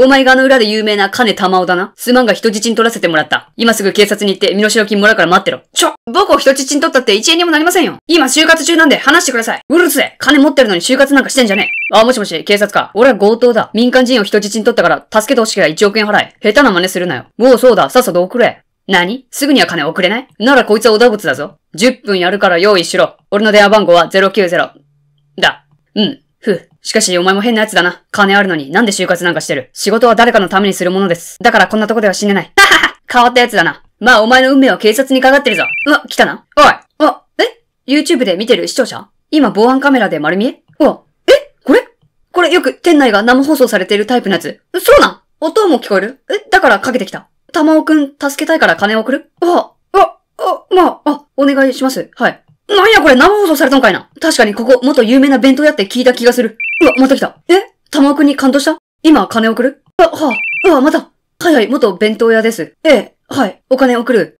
お前があの裏で有名な金玉尾だな。すまんが人質に取らせてもらった。今すぐ警察に行って身代金もらうから待ってろ。ちょ僕を人質に取ったって1円にもなりませんよ。今就活中なんで話してください。うるせえ金持ってるのに就活なんかしてんじゃねえ。あ、もしもし、警察か。俺は強盗だ。民間人を人質に取ったから、助けてほしけりゃ1億円払え。下手な真似するなよ。もうそうだ、さっさと送れ。何すぐには金送れないならこいつはおだ物つだぞ。10分やるから用意しろ。俺の電話番号は090。だ。うん。ふう。しかし、お前も変な奴だな。金あるのに、なんで就活なんかしてる仕事は誰かのためにするものです。だからこんなとこでは死ねない。ははは変わった奴だな。まあ、お前の運命は警察にかかってるぞ。うわ、来たな。おい。わ、え ?YouTube で見てる視聴者今、防犯カメラで丸見えうわ、えこれこれよく店内が生放送されてるタイプのやつ。そうなん音も聞こえるえ、だからかけてきた。玉尾くん、助けたいから金を送るうわ、あ、あ、まあ、あ、お願いします。はい。なんやこれ生放送されたんかいな。確かにここ、元有名な弁当屋って聞いた気がする。うわ、また来た。え玉尾くんに感動した今、金送るあ、はあ、うわ、また。はいはい、元弁当屋です。ええ、はい、お金送る。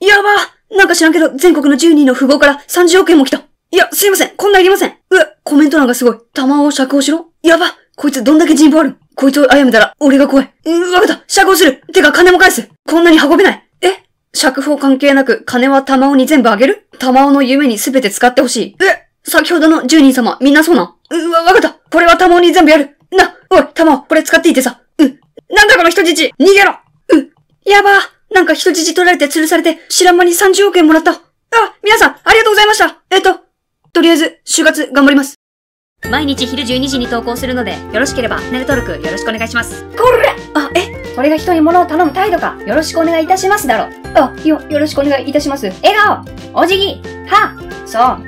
やばなんか知らんけど、全国の10人の富豪から30億円も来た。いや、すいません、こんないりません。うわ、コメント欄がすごい。玉を釈放しろ。やばこいつどんだけ人望あるこいつを殺めたら、俺が怖い。うわかった釈放するてか金も返すこんなに運べない釈放関係なく、金は玉尾に全部あげる玉尾の夢に全て使ってほしい。え先ほどの10人様、みんなそうなうわ、わかったこれは玉尾に全部やるな、おい、玉尾、これ使っていてさ。うん。なんだこの人質逃げろうん。やばなんか人質取られて吊るされて、知らん間に30億円もらった。あ、皆さん、ありがとうございましたえっと、とりあえず、就活頑張ります。毎日昼12時に投稿するので、よろしければ、ネル登録よろしくお願いします。これこれが人に物を頼む態度か。よろしくお願いいたしますだろ。あ、よ、よろしくお願いいたします。笑顔お辞儀はそう